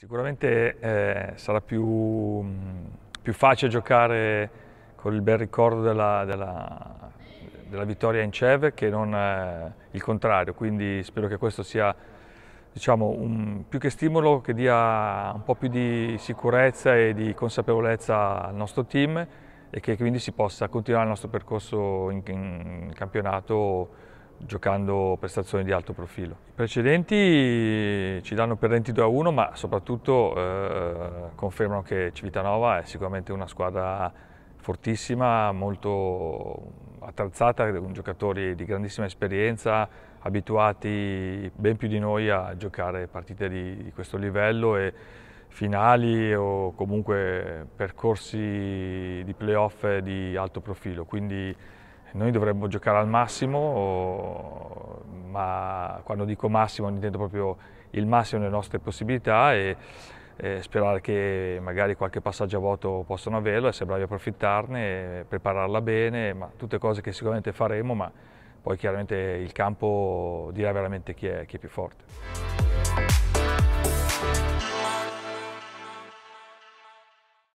Sicuramente eh, sarà più, mm, più, facile giocare con il bel ricordo della, della, della vittoria in CEV che non eh, il contrario, quindi spero che questo sia diciamo, un, più che stimolo che dia un po' più di sicurezza e di consapevolezza al nostro team e che quindi si possa continuare il nostro percorso in, in campionato giocando prestazioni di alto profilo. I precedenti ci danno perdenti 2 a 1, ma soprattutto eh, confermano che Civitanova è sicuramente una squadra fortissima, molto attrezzata, con giocatori di grandissima esperienza, abituati ben più di noi a giocare partite di, di questo livello e finali o comunque percorsi di playoff di alto profilo. Quindi noi dovremmo giocare al massimo, ma quando dico massimo intendo proprio il massimo delle nostre possibilità e, e sperare che magari qualche passaggio a vuoto possano averlo, essere bravi a approfittarne, prepararla bene, ma tutte cose che sicuramente faremo, ma poi chiaramente il campo dirà veramente chi è, chi è più forte.